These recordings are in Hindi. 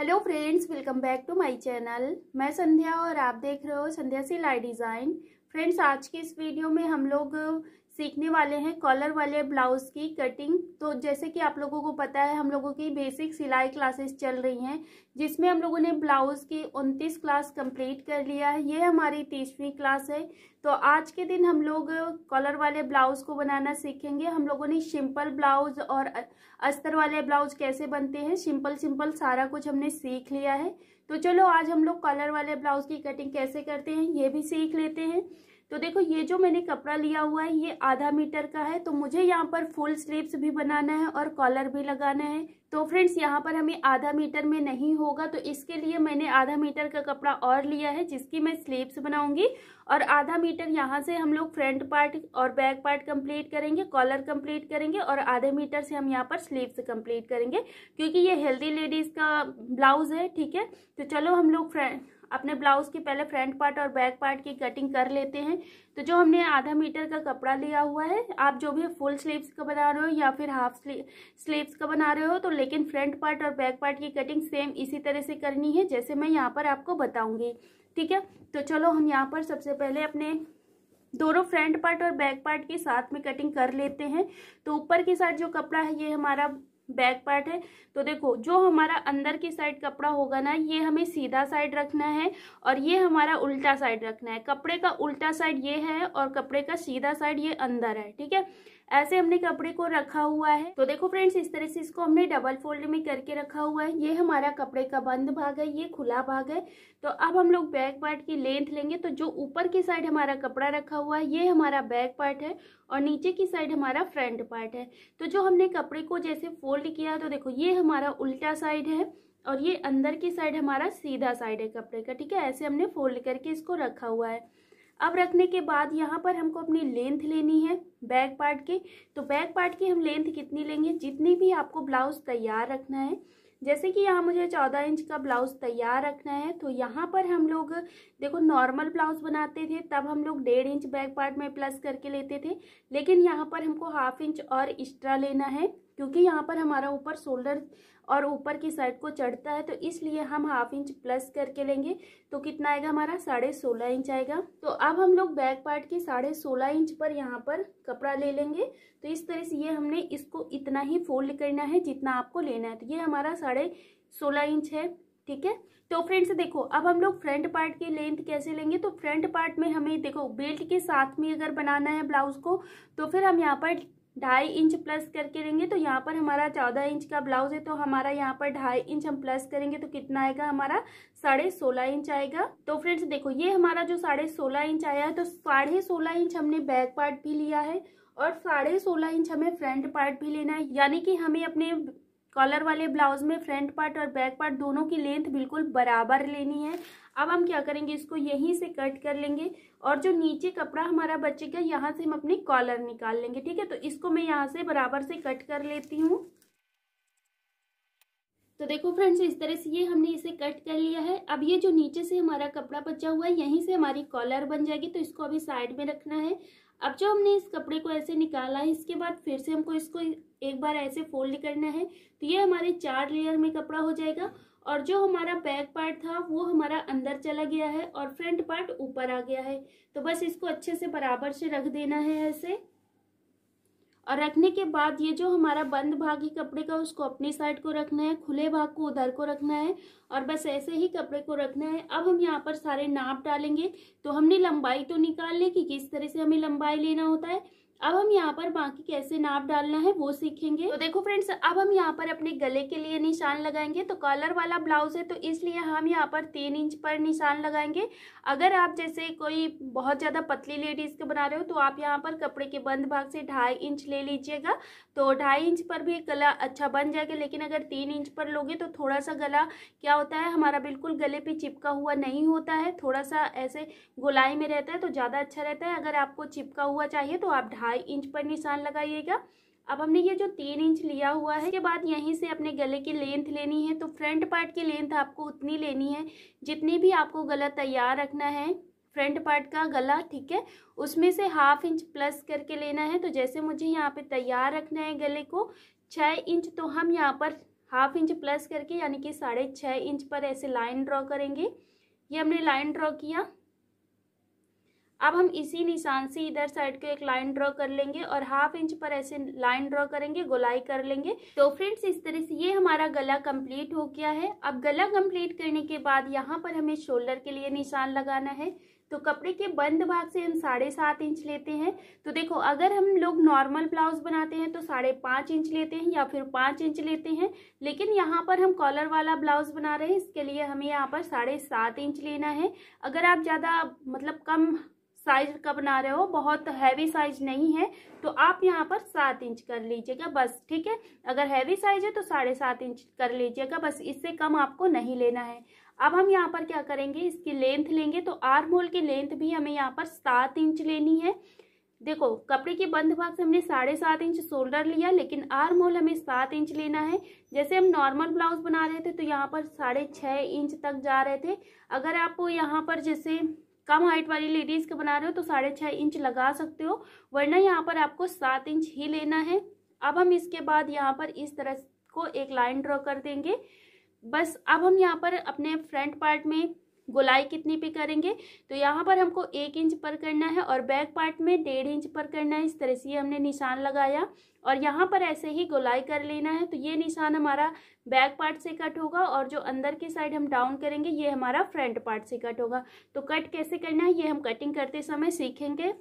hello friends welcome back to my channel मैं संध्या और आप देख रहे हो संध्या सिलाई डिज़ाइन फ्रेंड्स आज के इस वीडियो में हम लोग सीखने वाले हैं कॉलर वाले ब्लाउज की कटिंग तो जैसे कि आप लोगों को पता है हम लोगों की बेसिक सिलाई क्लासेस चल रही हैं जिसमें हम लोगों ने ब्लाउज की उनतीस क्लास कंप्लीट कर लिया है ये हमारी तीसवीं क्लास है तो आज के दिन हम लोग कॉलर वाले ब्लाउज को बनाना सीखेंगे हम लोगों ने सिंपल ब्लाउज और अस्तर वाले ब्लाउज कैसे बनते हैं सिंपल सिंपल सारा कुछ हमने सीख लिया है तो चलो आज हम लोग कॉलर वाले ब्लाउज की कटिंग कैसे करते हैं ये भी सीख लेते हैं तो देखो ये जो मैंने कपड़ा लिया हुआ है ये आधा मीटर का है तो मुझे यहाँ पर फुल स्लीव्स भी बनाना है और कॉलर भी लगाना है तो फ्रेंड्स यहाँ पर हमें आधा मीटर में नहीं होगा तो इसके लिए मैंने आधा मीटर का कपड़ा और लिया है जिसकी मैं स्लीव्स बनाऊंगी और आधा मीटर यहाँ से हम लोग फ्रंट पार्ट और बैक पार्ट कंप्लीट करेंगे कॉलर कंप्लीट करेंगे और आधे मीटर से हम यहाँ पर स्लीव्स कंप्लीट करेंगे क्योंकि ये हेल्दी लेडीज़ का ब्लाउज है ठीक है तो चलो हम लोग अपने ब्लाउज के पहले फ्रंट पार्ट और बैक पार्ट की कटिंग कर लेते हैं तो जो हमने आधा मीटर का कपड़ा लिया हुआ है आप जो भी फुल स्लीव्स का बना रहे हो या फिर हाफ स्लीव्स का बना रहे हो तो लेकिन फ्रंट पार्ट और बैक पार्ट की कटिंग सेम इसी तरह से करनी है जैसे मैं यहाँ पर आपको बताऊँगी ठीक है तो चलो हम यहाँ पर सबसे पहले अपने दोनों फ्रंट पार्ट और बैक पार्ट के साथ में कटिंग कर लेते हैं तो ऊपर के साथ जो कपड़ा है ये हमारा बैक पार्ट है तो देखो जो हमारा अंदर की साइड कपड़ा होगा ना ये हमें सीधा साइड रखना है और ये हमारा उल्टा साइड रखना है कपड़े का उल्टा साइड ये है और कपड़े का सीधा साइड ये अंदर है ठीक है ऐसे हमने कपड़े को रखा हुआ है तो देखो फ्रेंड्स इस तरह से इसको हमने डबल फोल्ड में करके रखा हुआ है ये हमारा कपड़े का बंद भाग है ये खुला भाग है तो अब हम लोग बैक पार्ट की लेंथ लेंगे तो जो ऊपर की साइड हमारा कपड़ा रखा हुआ है ये हमारा बैक पार्ट है और नीचे की साइड हमारा फ्रंट पार्ट है तो जो हमने कपड़े को जैसे फोल्ड किया तो देखो ये हमारा उल्टा साइड है और ये अंदर की साइड हमारा सीधा साइड है कपड़े का ठीक है ऐसे हमने फोल्ड करके इसको रखा हुआ है अब रखने के बाद यहाँ पर हमको अपनी लेंथ लेनी है बैक पार्ट की तो बैक पार्ट की हम लेंथ कितनी लेंगे जितनी भी आपको ब्लाउज तैयार रखना है जैसे कि यहाँ मुझे चौदह इंच का ब्लाउज तैयार रखना है तो यहाँ पर हम लोग देखो नॉर्मल ब्लाउज बनाते थे तब हम लोग डेढ़ इंच बैक पार्ट में प्लस करके लेते थे लेकिन यहाँ पर हमको हाफ इंच और एक्स्ट्रा लेना है क्योंकि यहाँ पर हमारा ऊपर शोल्डर और ऊपर की साइड को चढ़ता है तो इसलिए हम हाफ इंच प्लस करके लेंगे तो कितना आएगा हमारा साढ़े सोलह इंच आएगा तो अब हम लोग बैक पार्ट के साढ़े सोलह इंच पर यहाँ पर कपड़ा ले लेंगे तो इस तरह से ये हमने इसको इतना ही फोल्ड करना है जितना आपको लेना है तो ये हमारा साढ़े सोलह इंच है ठीक है तो फ्रेंड्स देखो अब हम लोग फ्रंट पार्ट की लेंथ कैसे लेंगे तो फ्रंट पार्ट में हमें देखो बेल्ट के साथ में अगर बनाना है ब्लाउज को तो फिर हम यहाँ पर ढाई इंच प्लस करके लेंगे तो यहाँ पर हमारा चौदह इंच का ब्लाउज है तो हमारा यहाँ पर ढाई इंच हम प्लस करेंगे तो कितना आएगा हमारा साढ़े सोलह इंच आएगा तो फ्रेंड्स देखो ये हमारा जो साढ़े सोलह इंच आया है तो साढ़े सोलह इंच हमने बैक पार्ट भी लिया है और साढ़े सोलह इंच हमें फ्रंट पार्ट भी लेना है यानी कि हमें अपने कॉलर वाले ब्लाउज में फ्रंट पार्ट और बैक पार्ट दोनों की लेंथ बिल्कुल बराबर लेनी है अब हम क्या करेंगे इसको यहीं से कट कर लेंगे और जो नीचे कपड़ा हमारा बचेगा यहाँ से हम अपने कॉलर निकाल लेंगे ठीक है तो इसको मैं यहाँ से बराबर से कट कर लेती हूँ तो देखो फ्रेंड्स इस तरह से ये हमने इसे कट कर लिया है अब ये जो नीचे से हमारा कपड़ा बचा हुआ है यहीं से हमारी कॉलर बन जाएगी तो इसको अभी साइड में रखना है अब जो हमने इस कपड़े को ऐसे निकाला है इसके बाद फिर से हमको इसको एक बार ऐसे फोल्ड करना है तो ये हमारे चार लेयर में कपड़ा हो जाएगा और जो हमारा बैक पार्ट था वो हमारा अंदर चला गया है और फ्रंट पार्ट ऊपर आ गया है तो बस इसको अच्छे से बराबर से रख देना है ऐसे और रखने के बाद ये जो हमारा बंद भाग है कपड़े का उसको अपने साइड को रखना है खुले भाग को उधर को रखना है और बस ऐसे ही कपड़े को रखना है अब हम यहाँ पर सारे नाप डालेंगे तो हमने लंबाई तो निकाल ली कि किस तरह से हमें लंबाई लेना होता है अब हम यहाँ पर बाकी कैसे नाप डालना है वो सीखेंगे तो देखो फ्रेंड्स अब हम यहाँ पर अपने गले के लिए निशान लगाएंगे तो कॉलर वाला ब्लाउज है तो इसलिए हम यहाँ पर तीन इंच पर निशान लगाएंगे अगर आप जैसे कोई बहुत ज़्यादा पतली लेडीज़ के बना रहे हो तो आप यहाँ पर कपड़े के बंद भाग से ढाई इंच ले लीजिएगा तो ढाई इंच पर भी गला अच्छा बन जाएगा लेकिन अगर तीन इंच पर लोगे तो थोड़ा सा गला क्या होता है हमारा बिल्कुल गले पर चिपका हुआ नहीं होता है थोड़ा सा ऐसे गुलाई में रहता है तो ज़्यादा अच्छा रहता है अगर आपको चिपका हुआ चाहिए तो आप ढाई ढाई इंच पर निशान लगाइएगा अब हमने ये जो तीन इंच लिया हुआ है इसके बाद यहीं से अपने गले की लेंथ लेनी है तो फ्रंट पार्ट की लेंथ आपको उतनी लेनी है जितनी भी आपको गला तैयार रखना है फ्रंट पार्ट का गला ठीक है उसमें से हाफ इंच प्लस करके लेना है तो जैसे मुझे यहाँ पे तैयार रखना है गले को छः इंच तो हम यहाँ पर हाफ इंच प्लस करके यानी कि साढ़े छः इंच पर ऐसे लाइन ड्रॉ करेंगे ये हमने लाइन ड्रॉ किया अब हम इसी निशान से इधर साइड को एक लाइन ड्रॉ कर लेंगे और हाफ इंच पर ऐसे लाइन ड्रॉ करेंगे गोलाई कर लेंगे तो फ्रेंड्स इस तरह से ये हमारा गला कंप्लीट हो गया है अब गला कंप्लीट करने के बाद यहाँ पर हमें शोल्डर के लिए निशान लगाना है तो कपड़े के बंद भाग से हम साढ़े सात इंच लेते हैं तो देखो अगर हम लोग नॉर्मल ब्लाउज बनाते हैं तो साढ़े पाँच इंच लेते हैं या फिर पाँच इंच लेते हैं लेकिन यहाँ पर हम कॉलर वाला ब्लाउज बना रहे हैं इसके लिए हमें यहाँ पर साढ़े सात इंच लेना है अगर आप ज़्यादा मतलब कम साइज का बना रहे हो बहुत हैवी साइज नहीं है तो आप यहाँ पर सात इंच कर लीजिएगा बस ठीक है अगर हैवी साइज है तो साढ़े सात इंच कर लीजिएगा बस इससे कम आपको नहीं लेना है अब हम यहाँ पर क्या करेंगे इसकी लेंथ लेंगे तो आर्म होल की लेंथ भी हमें यहाँ पर सात इंच लेनी है देखो कपड़े के बंद भाग से हमने साढ़े सात इंच शोल्डर लिया लेकिन आर्म होल हमें सात इंच लेना है जैसे हम नॉर्मल ब्लाउज बना रहे थे तो यहाँ पर साढ़े छः इंच तक जा रहे थे अगर आप यहाँ पर जैसे कम हाइट वाली लेडीज़ का बना रहे हो तो साढ़े छः इंच लगा सकते हो वरना यहाँ पर आपको सात इंच ही लेना है अब हम इसके बाद यहाँ पर इस तरह को एक लाइन ड्रॉ कर देंगे बस अब हम यहाँ पर अपने फ्रंट पार्ट में गोलाई कितनी पे करेंगे तो यहाँ पर हमको एक इंच पर करना है और बैक पार्ट में डेढ़ इंच पर करना है इस तरह से ये हमने निशान लगाया और यहाँ पर ऐसे ही गोलाई कर लेना है तो ये निशान हमारा बैक पार्ट से कट होगा और जो अंदर की साइड हम डाउन करेंगे ये हमारा फ्रंट पार्ट से कट होगा तो कट कैसे करना है ये हम कटिंग करते समय सीखेंगे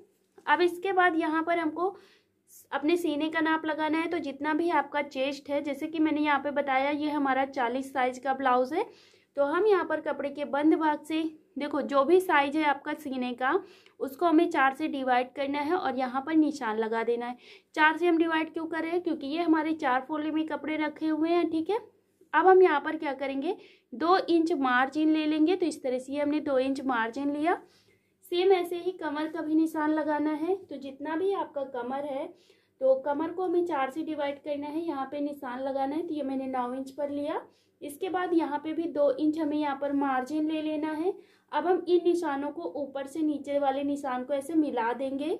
अब इसके बाद यहाँ पर हमको अपने सीने का नाप लगाना है तो जितना भी आपका चेस्ट है जैसे कि मैंने यहाँ पर बताया ये हमारा चालीस साइज का ब्लाउज है तो हम यहाँ पर कपड़े के बंद भाग से देखो जो भी साइज है आपका सीने का उसको हमें चार से डिवाइड करना है और यहाँ पर निशान लगा देना है चार से हम डिवाइड क्यों कर रहे हैं क्योंकि ये हमारे चार फोल्ड में कपड़े रखे हुए हैं ठीक है अब हम यहाँ पर क्या करेंगे दो इंच मार्जिन ले लेंगे तो इस तरह से हमने दो इंच मार्जिन लिया सेम ऐसे ही कमर का भी निशान लगाना है तो जितना भी आपका कमर है तो कमर को हमें चार से डिवाइड करना है यहाँ पे निशान लगाना है तो ये मैंने नौ इंच पर लिया इसके बाद यहाँ पे भी दो इंच हमें यहाँ पर मार्जिन ले लेना है अब हम इन निशानों को ऊपर से नीचे वाले निशान को ऐसे मिला देंगे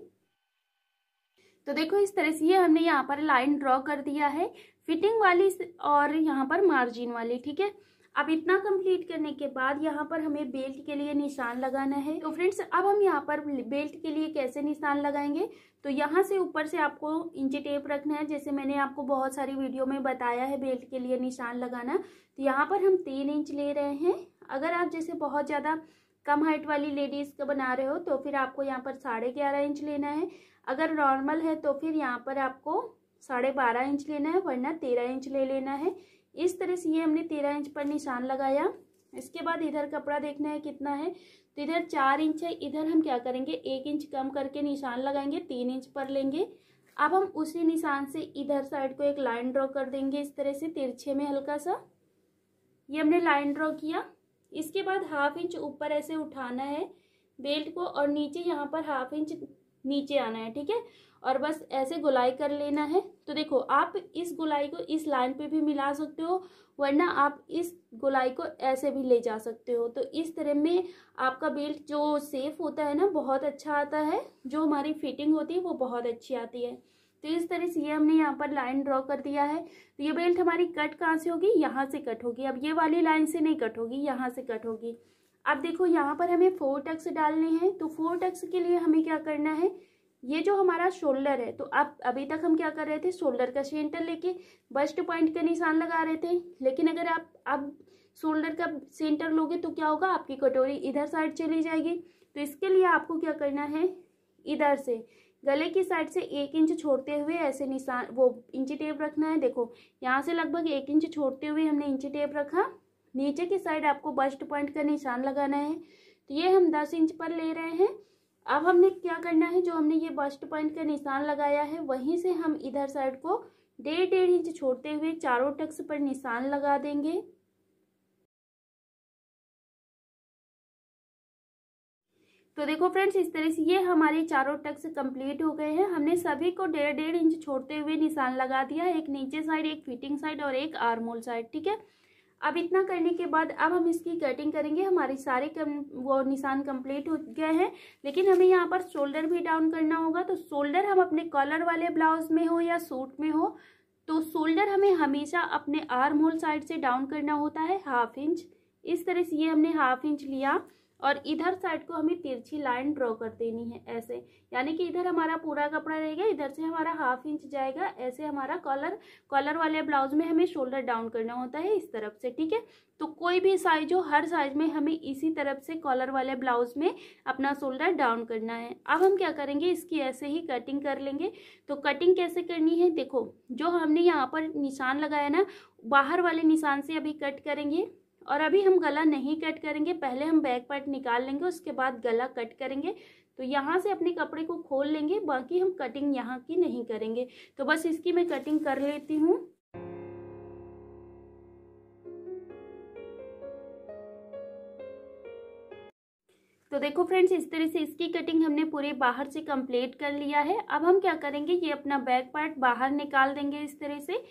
तो देखो इस तरह से ये हमने यहाँ पर लाइन ड्रॉ कर दिया है फिटिंग वाली और यहाँ पर मार्जिन वाली ठीक है अब इतना कंप्लीट करने के बाद यहाँ पर हमें बेल्ट के लिए निशान लगाना है तो फ्रेंड्स अब हम यहाँ पर बेल्ट के लिए कैसे निशान लगाएंगे तो यहाँ से ऊपर से आपको इंची टेप रखना है जैसे मैंने आपको बहुत सारी वीडियो में बताया है बेल्ट के लिए निशान लगाना तो यहाँ पर हम तीन इंच ले रहे हैं अगर आप जैसे बहुत ज़्यादा कम हाइट वाली लेडीज़ का बना रहे हो तो फिर आपको यहाँ पर साढ़े ग्यारह इंच लेना है अगर नॉर्मल है तो फिर यहाँ पर आपको साढ़े बारह इंच लेना है वरना तेरह इंच ले लेना है इस तरह से ये हमने तेरह इंच पर निशान लगाया इसके बाद इधर कपड़ा देखना है कितना है तो इधर चार इंच है इधर हम क्या करेंगे एक इंच कम करके निशान लगाएंगे तीन इंच पर लेंगे अब हम उसी निशान से इधर साइड को एक लाइन ड्रॉ कर देंगे इस तरह से तिरछे में हल्का सा ये हमने लाइन ड्रॉ किया इसके बाद हाफ इंच ऊपर ऐसे उठाना है बेल्ट को और नीचे यहाँ पर हाफ इंच नीचे आना है ठीक है और बस ऐसे गुलाई कर लेना है तो देखो आप इस गोलाई को इस लाइन पे भी मिला सकते हो वरना आप इस गोलाई को ऐसे भी ले जा सकते हो तो इस तरह में आपका बेल्ट जो सेफ होता है ना बहुत अच्छा आता है जो हमारी फिटिंग होती है वो बहुत अच्छी आती है तो इस तरह से ये हमने यहाँ पर लाइन ड्रॉ कर दिया है तो ये बेल्ट हमारी कट कहाँ से होगी यहाँ से कट होगी अब ये वाली लाइन से नहीं कट होगी यहाँ से कट होगी अब देखो यहाँ पर हमें फोर टक्स डालने हैं तो फोर टक्स के लिए हमें क्या करना है ये जो हमारा शोल्डर है तो अब अभी तक हम क्या कर रहे थे शोल्डर का सेंटर लेके बस्ट पॉइंट का निशान लगा रहे थे लेकिन अगर आप अब शोल्डर का सेंटर लोगे तो क्या होगा आपकी कटोरी इधर साइड चली जाएगी तो इसके लिए आपको क्या करना है इधर से गले की साइड से एक इंच छोड़ते हुए ऐसे निशान वो इंची टेप रखना है देखो यहाँ से लगभग एक इंच छोड़ते हुए हमने इंची टेप रखा नीचे की साइड आपको बस्ट पॉइंट का निशान लगाना है तो ये हम दस इंच पर ले रहे हैं अब हमने क्या करना है जो हमने ये बस्ट पॉइंट का निशान लगाया है वहीं से हम इधर साइड को डेढ़ डेढ़ इंच छोड़ते हुए चारों टक्स पर निशान लगा देंगे तो देखो फ्रेंड्स इस तरह से ये हमारे चारों टक्स कंप्लीट हो गए हैं हमने सभी को डेढ़ डेढ़ इंच छोड़ते हुए निशान लगा दिया एक नीचे साइड एक फिटिंग साइड और एक आर्मोल साइड ठीक है अब इतना करने के बाद अब हम इसकी कटिंग करेंगे हमारे सारे कम वो निशान कंप्लीट हो गए हैं लेकिन हमें यहाँ पर शोल्डर भी डाउन करना होगा तो शोल्डर हम अपने कॉलर वाले ब्लाउज में हो या सूट में हो तो शोल्डर हमें हमेशा अपने आर्म होल साइड से डाउन करना होता है हाफ इंच इस तरह से ये हमने हाफ इंच लिया और इधर साइड को हमें तिरछी लाइन ड्रॉ कर देनी है ऐसे यानी कि इधर हमारा पूरा कपड़ा रहेगा इधर से हमारा हाफ इंच जाएगा ऐसे हमारा कॉलर कॉलर वाले ब्लाउज में हमें शोल्डर डाउन करना होता है इस तरफ से ठीक है तो कोई भी साइज हो हर साइज में हमें इसी तरफ से कॉलर वाले ब्लाउज में अपना शोल्डर डाउन करना है अब हम क्या करेंगे इसकी ऐसे ही कटिंग कर लेंगे तो कटिंग कैसे करनी है देखो जो हमने यहाँ पर निशान लगाया ना बाहर वाले निशान से अभी कट करेंगे और अभी हम गला नहीं कट करेंगे पहले हम बैक पार्ट निकाल लेंगे उसके बाद गला कट करेंगे तो यहाँ से अपने कपड़े को खोल लेंगे बाकी हम कटिंग यहाँ की नहीं करेंगे तो बस इसकी मैं कटिंग कर लेती हूँ तो देखो फ्रेंड्स इस तरह से इसकी कटिंग हमने पूरे बाहर से कंप्लीट कर लिया है अब हम क्या करेंगे ये अपना बैक पार्ट बाहर निकाल देंगे इस तरह से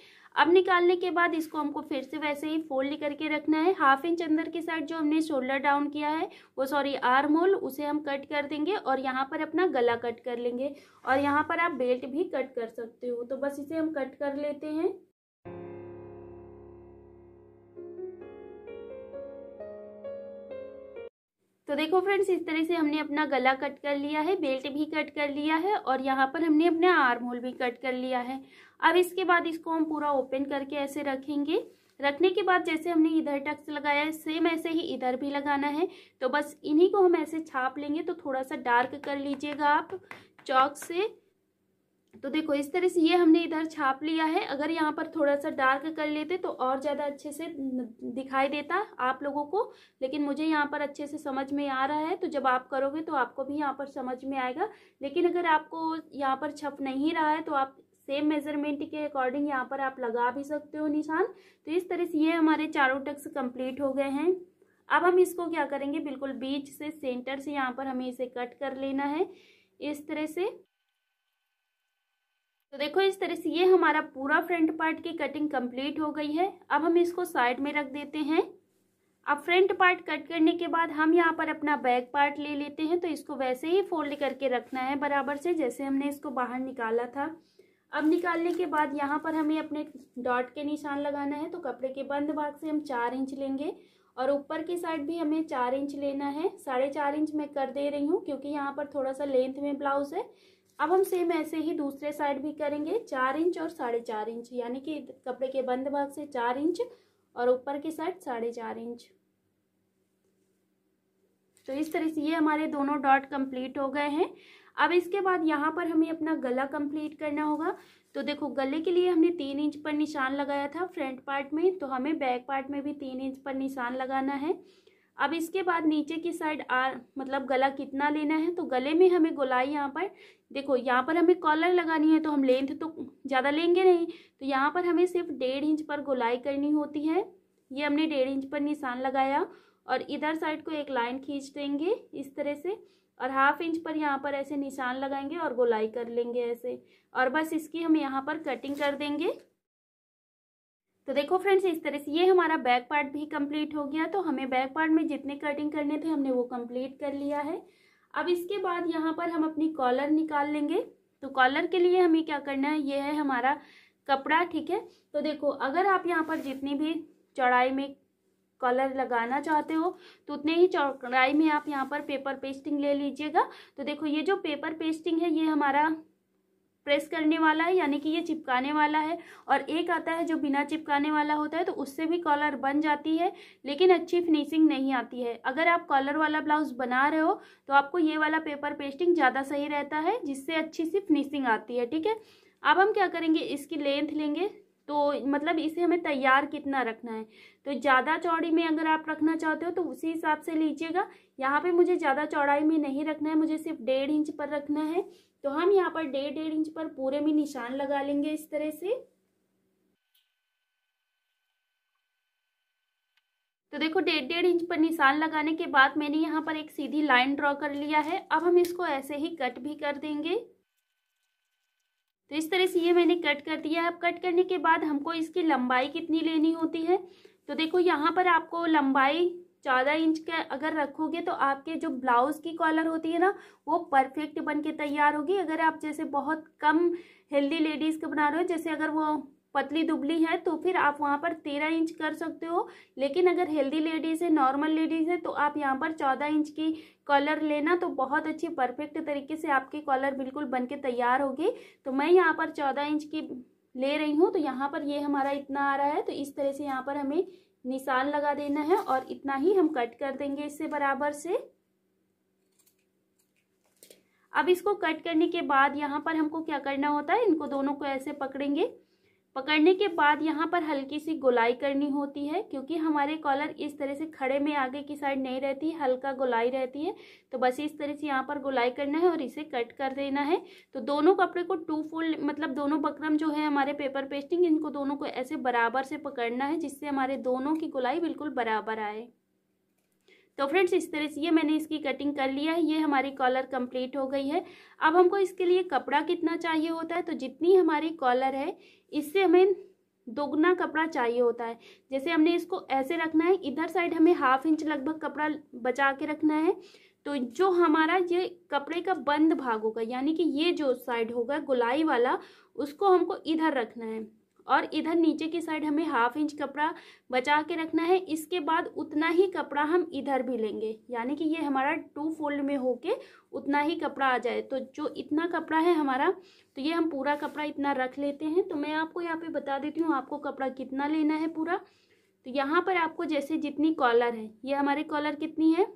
अब निकालने के बाद इसको हमको फिर से वैसे ही फोल्ड करके रखना है हाफ इंच अंदर की साइड जो हमने शोल्डर डाउन किया है वो सॉरी आर्म होल उसे हम कट कर देंगे और यहाँ पर अपना गला कट कर लेंगे और यहाँ पर आप बेल्ट भी कट कर सकते हो तो बस इसे हम कट कर लेते हैं तो देखो फ्रेंड्स इस तरह से हमने अपना गला कट कर लिया है बेल्ट भी कट कर लिया है और यहाँ पर हमने अपना आर्म होल भी कट कर लिया है अब इसके बाद इसको हम पूरा ओपन करके ऐसे रखेंगे रखने के बाद जैसे हमने इधर टक्स लगाया है सेम ऐसे ही इधर भी लगाना है तो बस इन्हीं को हम ऐसे छाप लेंगे तो थोड़ा सा डार्क कर लीजिएगा आप चौक से तो देखो इस तरह से ये हमने इधर छाप लिया है अगर यहाँ पर थोड़ा सा डार्क कर लेते तो और ज़्यादा अच्छे से दिखाई देता आप लोगों को लेकिन मुझे यहाँ पर अच्छे से समझ में आ रहा है तो जब आप करोगे तो आपको भी यहाँ पर समझ में आएगा लेकिन अगर आपको यहाँ पर छप नहीं रहा है तो आप सेम मेजरमेंट के अकॉर्डिंग यहाँ पर आप लगा भी सकते हो निशान तो इस तरह से ये हमारे चारों टक्स कम्प्लीट हो गए हैं अब हम इसको क्या करेंगे बिल्कुल बीच से सेंटर से यहाँ पर हमें इसे कट कर लेना है इस तरह से तो देखो इस तरह से ये हमारा पूरा फ्रंट पार्ट की कटिंग कंप्लीट हो गई है अब हम इसको साइड में रख देते हैं अब फ्रंट पार्ट कट करने के बाद हम यहाँ पर अपना बैक पार्ट ले लेते हैं तो इसको वैसे ही फोल्ड करके रखना है बराबर से जैसे हमने इसको बाहर निकाला था अब निकालने के बाद यहाँ पर हमें अपने डॉट के निशान लगाना है तो कपड़े के बंद भाग से हम चार इंच लेंगे और ऊपर की साइड भी हमें चार इंच लेना है साढ़े चार इंच मैं कर दे रही हूँ क्योंकि यहाँ पर थोड़ा सा लेंथ में ब्लाउज है अब हम सेम ऐसे ही दूसरे साइड भी करेंगे चार इंच और साढ़े चार इंच यानी कि कपड़े के बंद भाग से चार इंच और ऊपर के साइड साढ़े चार इंच तो इस तरह से ये हमारे दोनों डॉट कंप्लीट हो गए हैं अब इसके बाद यहाँ पर हमें अपना गला कंप्लीट करना होगा तो देखो गले के लिए हमने तीन इंच पर निशान लगाया था फ्रंट पार्ट में तो हमें बैक पार्ट में भी तीन इंच पर निशान लगाना है अब इसके बाद नीचे की साइड आ मतलब गला कितना लेना है तो गले में हमें गोलाई यहाँ पर देखो यहाँ पर हमें कॉलर लगानी है तो हम लेंथ तो ज़्यादा लेंगे नहीं तो यहाँ पर हमें सिर्फ डेढ़ इंच पर गोलाई करनी होती है ये हमने डेढ़ इंच पर निशान लगाया और इधर साइड को एक लाइन खींच देंगे इस तरह से और हाफ इंच पर यहाँ पर ऐसे निशान लगाएंगे और गोलाई कर लेंगे ऐसे और बस इसकी हम यहाँ पर कटिंग कर देंगे तो देखो फ्रेंड्स इस तरह से ये हमारा बैक पार्ट भी कंप्लीट हो गया तो हमें बैक पार्ट में जितने कटिंग करने थे हमने वो कंप्लीट कर लिया है अब इसके बाद यहाँ पर हम अपनी कॉलर निकाल लेंगे तो कॉलर के लिए हमें क्या करना है ये है हमारा कपड़ा ठीक है तो देखो अगर आप यहाँ पर जितनी भी चौड़ाई में कॉलर लगाना चाहते हो तो उतने ही चौड़ाई में आप यहाँ पर पेपर पेस्टिंग ले लीजिएगा तो देखो ये जो पेपर पेस्टिंग है ये हमारा प्रेस करने वाला है यानी कि ये चिपकाने वाला है और एक आता है जो बिना चिपकाने वाला होता है तो उससे भी कॉलर बन जाती है लेकिन अच्छी फिनिशिंग नहीं आती है अगर आप कॉलर वाला ब्लाउज बना रहे हो तो आपको ये वाला पेपर पेस्टिंग ज़्यादा सही रहता है जिससे अच्छी सी फिनिशिंग आती है ठीक है अब हम क्या करेंगे इसकी लेंथ लेंगे तो मतलब इसे हमें तैयार कितना रखना है तो ज़्यादा चौड़ी में अगर आप रखना चाहते हो तो उसी हिसाब से लीजिएगा यहाँ पे मुझे ज़्यादा चौड़ाई में नहीं रखना है मुझे सिर्फ डेढ़ इंच पर रखना है तो हम यहाँ पर डेढ़ डेढ़ इंच पर पूरे में निशान लगा लेंगे इस तरह से तो देखो डेढ़ डेढ़ इंच पर निशान लगाने के बाद मैंने यहाँ पर एक सीधी लाइन ड्रॉ कर लिया है अब हम इसको ऐसे ही कट भी कर देंगे तो इस तरह से ये मैंने कट कर दिया है अब कट करने के बाद हमको इसकी लंबाई कितनी लेनी होती है तो देखो यहाँ पर आपको लंबाई चौदह इंच का अगर रखोगे तो आपके जो ब्लाउज़ की कॉलर होती है ना वो परफेक्ट बन के तैयार होगी अगर आप जैसे बहुत कम हेल्दी लेडीज़ के बना रहे हो जैसे अगर वो पतली दुबली है तो फिर आप वहाँ पर तेरह इंच कर सकते हो लेकिन अगर हेल्दी लेडीज़ है नॉर्मल लेडीज़ है तो आप यहाँ पर चौदह इंच की कॉलर लेना तो बहुत अच्छी परफेक्ट तरीके से आपकी कॉलर बिल्कुल बन के तैयार होगी तो मैं यहाँ पर चौदह इंच की ले रही हूँ तो यहाँ पर ये हमारा इतना आ रहा है तो इस तरह से यहाँ पर हमें निशान लगा देना है और इतना ही हम कट कर देंगे इससे बराबर से अब इसको कट करने के बाद यहाँ पर हमको क्या करना होता है इनको दोनों को ऐसे पकड़ेंगे पकड़ने के बाद यहाँ पर हल्की सी गोलाई करनी होती है क्योंकि हमारे कॉलर इस तरह से खड़े में आगे की साइड नहीं रहती हल्का गोलाई रहती है तो बस इस तरह से यहाँ पर गोलाई करना है और इसे कट कर देना है तो दोनों कपड़े को टू फोल्ड मतलब दोनों बकरम जो है हमारे पेपर पेस्टिंग इनको दोनों को ऐसे बराबर से पकड़ना है जिससे हमारे दोनों की गोलाई बिल्कुल बराबर आए तो फ्रेंड्स इस तरह से ये मैंने इसकी कटिंग कर लिया है ये हमारी कॉलर कंप्लीट हो गई है अब हमको इसके लिए कपड़ा कितना चाहिए होता है तो जितनी हमारी कॉलर है इससे हमें दोगुना कपड़ा चाहिए होता है जैसे हमने इसको ऐसे रखना है इधर साइड हमें हाफ इंच लगभग कपड़ा बचा के रखना है तो जो हमारा ये कपड़े का बंद भाग होगा यानी कि ये जो साइड होगा गुलाई वाला उसको हमको इधर रखना है और इधर नीचे की साइड हमें हाफ इंच कपड़ा बचा के रखना है इसके बाद उतना ही कपड़ा हम इधर भी लेंगे यानी कि ये हमारा टू फोल्ड में होके उतना ही कपड़ा आ जाए तो जो इतना कपड़ा है हमारा तो ये हम पूरा कपड़ा इतना रख लेते हैं तो मैं आपको यहाँ पे बता देती हूँ आपको कपड़ा कितना लेना है पूरा तो यहाँ पर आपको जैसे जितनी कॉलर है ये हमारी कॉलर कितनी है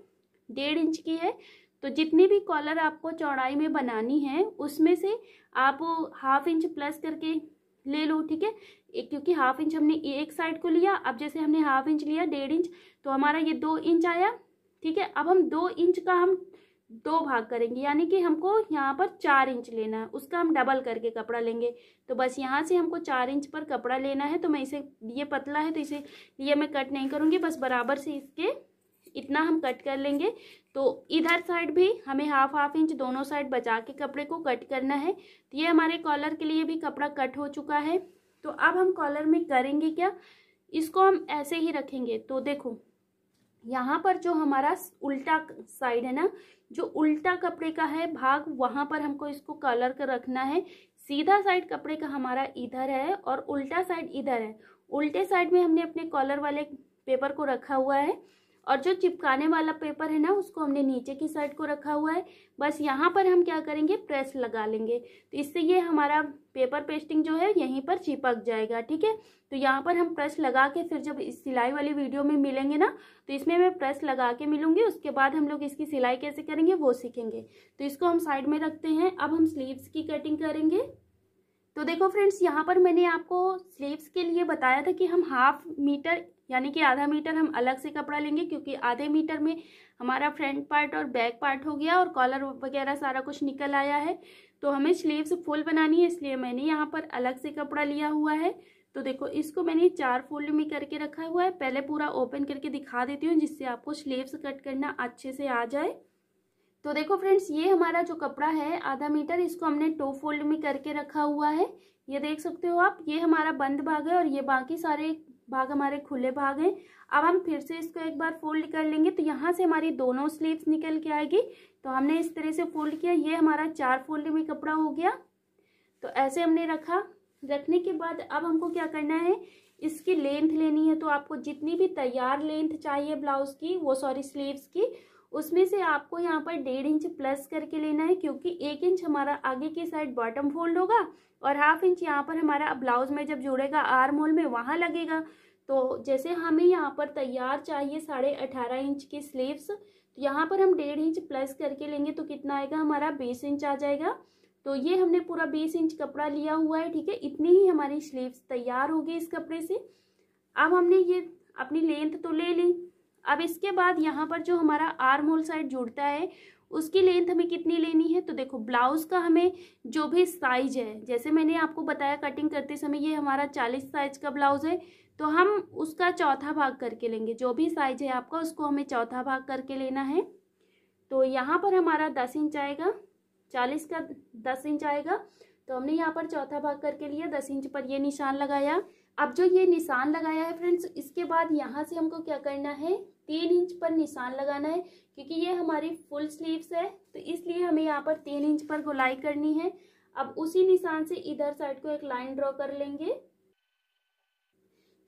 डेढ़ इंच की है तो जितनी भी कॉलर आपको चौड़ाई में बनानी है उसमें से आप हाफ इंच प्लस करके ले लो ठीक है क्योंकि हाफ इंच हमने एक साइड को लिया अब जैसे हमने हाफ इंच लिया डेढ़ इंच तो हमारा ये दो इंच आया ठीक है अब हम दो इंच का हम दो भाग करेंगे यानी कि हमको यहाँ पर चार इंच लेना है उसका हम डबल करके कपड़ा लेंगे तो बस यहाँ से हमको चार इंच पर कपड़ा लेना है तो मैं इसे ये पतला है तो इसे ये मैं कट नहीं करूँगी बस बराबर से इसके इतना हम कट कर लेंगे तो इधर साइड भी हमें हाफ हाफ इंच दोनों साइड बचा के कपड़े को कट करना है तो ये हमारे कॉलर के लिए भी कपड़ा कट हो चुका है तो अब हम कॉलर में करेंगे क्या इसको हम ऐसे ही रखेंगे तो देखो यहाँ पर जो हमारा उल्टा साइड है ना जो उल्टा कपड़े का है भाग वहाँ पर हमको इसको कॉलर का रखना है सीधा साइड कपड़े का हमारा इधर है और उल्टा साइड इधर है उल्टे साइड में हमने अपने कॉलर वाले पेपर को रखा हुआ है और जो चिपकाने वाला पेपर है ना उसको हमने नीचे की साइड को रखा हुआ है बस यहाँ पर हम क्या करेंगे प्रेस लगा लेंगे तो इससे ये हमारा पेपर पेस्टिंग जो है यहीं पर चिपक जाएगा ठीक है तो यहाँ पर हम प्रेस लगा के फिर जब इस सिलाई वाली वीडियो में मिलेंगे ना तो इसमें मैं प्रेस लगा के मिलूंगी उसके बाद हम लोग इसकी सिलाई कैसे करेंगे वो सीखेंगे तो इसको हम साइड में रखते हैं अब हम स्लीव्स की कटिंग करेंगे तो देखो फ्रेंड्स यहाँ पर मैंने आपको स्लीव्स के लिए बताया था कि हम हाफ मीटर यानी कि आधा मीटर हम अलग से कपड़ा लेंगे क्योंकि आधे मीटर में हमारा फ्रंट पार्ट और बैक पार्ट हो गया और कॉलर वगैरह सारा कुछ निकल आया है तो हमें स्लीव्स फुल बनानी है इसलिए मैंने यहाँ पर अलग से कपड़ा लिया हुआ है तो देखो इसको मैंने चार फोल्ड में करके रखा हुआ है पहले पूरा ओपन करके दिखा देती हूँ जिससे आपको स्लीव्स कट करना अच्छे से आ जाए तो देखो फ्रेंड्स ये हमारा जो कपड़ा है आधा मीटर इसको हमने टो फोल्ड में करके रखा हुआ है ये देख सकते हो आप ये हमारा बंद भाग है और ये बाकी सारे भाग हमारे खुले भाग हैं अब हम फिर से इसको एक बार फोल्ड कर लेंगे तो यहाँ से हमारी दोनों स्लीव्स निकल के आएगी तो हमने इस तरह से फोल्ड किया ये हमारा चार फोल्ड में कपड़ा हो गया तो ऐसे हमने रखा रखने के बाद अब हमको क्या करना है इसकी लेंथ लेनी है तो आपको जितनी भी तैयार लेंथ चाहिए ब्लाउज की वो सॉरी स्लीव्स की उसमें से आपको यहाँ पर डेढ़ इंच प्लस करके लेना है क्योंकि एक इंच हमारा आगे की साइड बॉटम फोल्ड होगा और हाफ इंच यहाँ पर हमारा ब्लाउज में जब जुड़ेगा आर मोल में वहाँ लगेगा तो जैसे हमें यहाँ पर तैयार चाहिए साढ़े अठारह इंच के स्लीव्स तो यहाँ पर हम डेढ़ इंच प्लस करके लेंगे तो कितना आएगा हमारा बीस इंच आ जाएगा तो ये हमने पूरा बीस इंच कपड़ा लिया हुआ है ठीक है इतनी ही हमारी स्लीव्स तैयार होगी इस कपड़े से अब हमने ये अपनी लेंथ तो ले ली अब इसके बाद यहाँ पर जो हमारा आर्म होल साइड जुड़ता है उसकी लेंथ हमें कितनी लेनी है तो देखो ब्लाउज का हमें जो भी साइज है जैसे मैंने आपको बताया कटिंग करते समय ये हमारा चालीस साइज का ब्लाउज है तो हम उसका चौथा भाग करके लेंगे जो भी साइज है आपका उसको हमें चौथा भाग करके लेना है तो यहाँ पर हमारा दस इंच आएगा चालीस का दस इंच आएगा तो हमने यहाँ पर चौथा भाग करके लिया दस इंच पर ये निशान लगाया अब जो ये निशान लगाया है फ्रेंड्स इसके बाद यहाँ से हमको क्या करना है तीन इंच पर निशान लगाना है क्योंकि ये हमारी फुल स्लीव्स है तो इसलिए हमें यहाँ पर तीन इंच पर गुलाई करनी है अब उसी निशान से इधर साइड को एक लाइन ड्रॉ कर लेंगे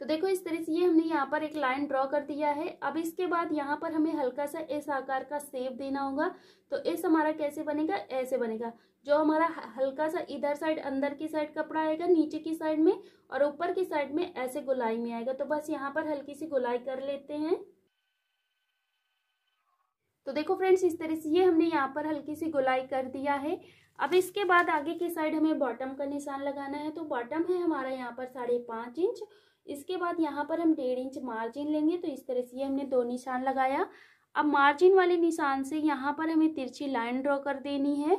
तो देखो इस तरह से ये हमने यहाँ पर एक लाइन ड्रॉ कर दिया है अब इसके बाद यहाँ पर हमें हल्का सा एस आकार का सेप देना होगा तो एस हमारा कैसे बनेगा ऐसे बनेगा जो हमारा हल्का सा इधर साइड अंदर की साइड कपड़ा आएगा नीचे की साइड में और ऊपर की साइड में ऐसे गुलाई में आएगा तो बस यहाँ पर हल्की सी गुलाई कर लेते हैं तो देखो फ्रेंड्स इस तरह से ये हमने यहाँ पर हल्की सी गुलाई कर दिया है अब इसके बाद आगे की साइड हमें बॉटम का निशान लगाना है तो बॉटम है हमारा यहाँ पर साढ़े पाँच इंच इसके बाद यहाँ पर हम डेढ़ इंच मार्जिन लेंगे तो इस तरह से ये हमने दो निशान लगाया अब मार्जिन वाले निशान से यहाँ पर हमें तिरछी लाइन ड्रॉ कर देनी है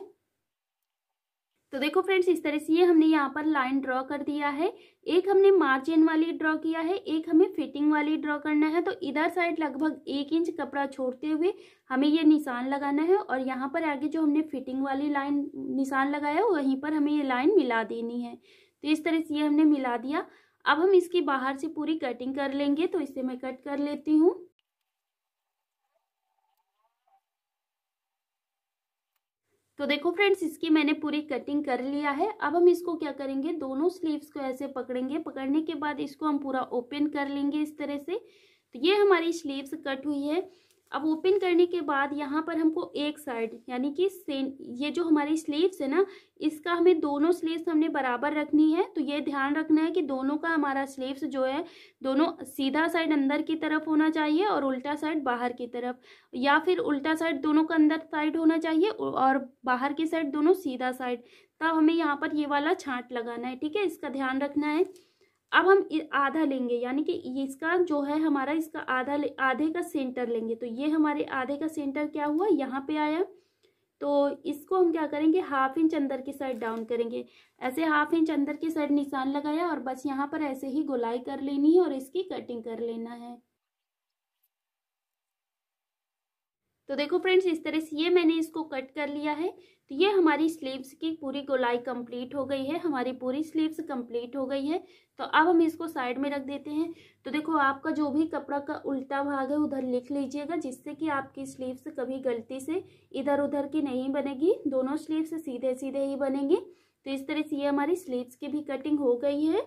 तो देखो फ्रेंड्स इस तरह से ये हमने यहाँ पर लाइन ड्रॉ कर दिया है एक हमने मार्जिन वाली ड्रॉ किया है एक हमें फिटिंग वाली ड्रॉ करना है तो इधर साइड लगभग एक इंच कपड़ा छोड़ते हुए हमें ये निशान लगाना है और यहाँ पर आगे जो हमने फिटिंग वाली लाइन निशान लगाया वहीं पर हमें ये लाइन मिला देनी है तो इस तरह से ये हमने मिला दिया अब हम इसकी बाहर से पूरी कटिंग कर लेंगे तो इसे मैं कट कर लेती हूँ तो देखो फ्रेंड्स इसकी मैंने पूरी कटिंग कर लिया है अब हम इसको क्या करेंगे दोनों स्लीव्स को ऐसे पकड़ेंगे पकड़ने के बाद इसको हम पूरा ओपन कर लेंगे इस तरह से तो ये हमारी स्लीव्स कट हुई है अब ओपन करने के बाद यहाँ पर हमको एक साइड यानी कि सेन ये जो हमारी स्लीव्स है ना इसका हमें दोनों स्लीव्स हमने बराबर रखनी है तो ये ध्यान रखना है कि दोनों का हमारा स्लीव्स जो है दोनों सीधा साइड अंदर की तरफ होना चाहिए और उल्टा साइड बाहर की तरफ या फिर उल्टा साइड दोनों का अंदर साइड होना चाहिए और बाहर की साइड दोनों सीधा साइड तब हमें यहाँ पर ये वाला छाँट लगाना है ठीक है इसका ध्यान रखना है अब हम आधा लेंगे यानी कि इसका जो है हमारा इसका आधा आधे का सेंटर लेंगे तो ये हमारे आधे का सेंटर क्या हुआ यहाँ पे आया तो इसको हम क्या करेंगे हाफ इंच अंदर की साइड डाउन करेंगे ऐसे हाफ इंच अंदर की साइड निशान लगाया और बस यहाँ पर ऐसे ही गोलाई कर लेनी है और इसकी कटिंग कर लेना है तो देखो फ्रेंड्स इस तरह से ये मैंने इसको कट कर लिया है तो ये हमारी स्लीव्स की पूरी गोलाई कंप्लीट हो गई है हमारी पूरी स्लीव्स कंप्लीट हो गई है तो अब हम इसको साइड में रख देते हैं तो देखो आपका जो भी कपड़ा का उल्टा भाग है उधर लिख लीजिएगा जिससे कि आपकी स्लीव्स कभी गलती से इधर उधर की नहीं बनेगी दोनों स्लीव्स सीधे सीधे ही बनेंगी तो इस तरह से ये हमारी स्लीव्स की भी कटिंग हो गई है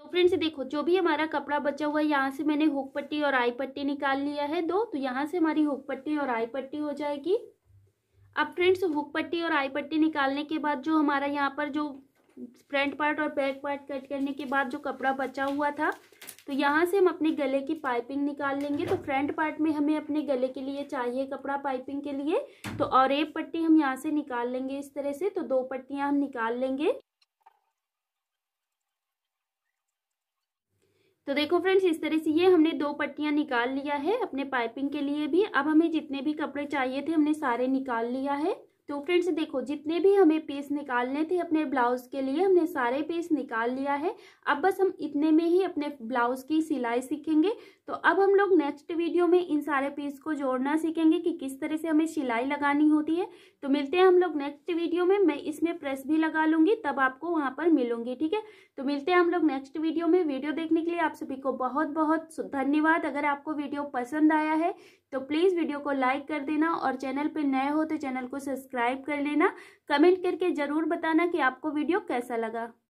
तो फ्रेंड्स देखो जो भी हमारा कपड़ा बचा हुआ है यहाँ से मैंने हुक पट्टी और आई पट्टी निकाल लिया है दो तो यहाँ से हमारी हुक पट्टी और आई पट्टी हो जाएगी अब फ्रेंड्स हुक पट्टी और आई पट्टी निकालने के बाद जो हमारा यहाँ पर जो फ्रंट पार्ट और बैक पार्ट कट करने के बाद जो कपड़ा बचा हुआ था तो यहाँ से हम अपने गले की पाइपिंग निकाल लेंगे तो फ्रंट पार्ट में हमें अपने गले के लिए चाहिए कपड़ा पाइपिंग के लिए तो और एक पट्टी हम यहाँ से निकाल लेंगे इस तरह से तो दो पट्टियाँ हम निकाल लेंगे तो देखो फ्रेंड्स इस तरह से ये हमने दो पट्टियाँ निकाल लिया है अपने पाइपिंग के लिए भी अब हमें जितने भी कपड़े चाहिए थे हमने सारे निकाल लिया है तो फ्रेंड्स देखो जितने भी हमें पीस निकालने थे अपने ब्लाउज के लिए हमने सारे पीस निकाल लिया है अब बस हम इतने में ही अपने ब्लाउज की सिलाई सीखेंगे तो अब हम लोग नेक्स्ट वीडियो में इन सारे पीस को जोड़ना सीखेंगे कि किस तरह से हमें सिलाई लगानी होती है तो मिलते हैं हम लोग नेक्स्ट वीडियो में मैं इसमें प्रेस भी लगा लूँगी तब आपको वहाँ पर मिलूंगी ठीक है तो मिलते हैं हम लोग नेक्स्ट वीडियो में वीडियो देखने के लिए आप सभी को बहुत बहुत धन्यवाद अगर आपको वीडियो पसंद आया है तो प्लीज़ वीडियो को लाइक कर देना और चैनल पर नए हो तो चैनल को सब्सक्राइब कर लेना कमेंट करके ज़रूर बताना कि आपको वीडियो कैसा लगा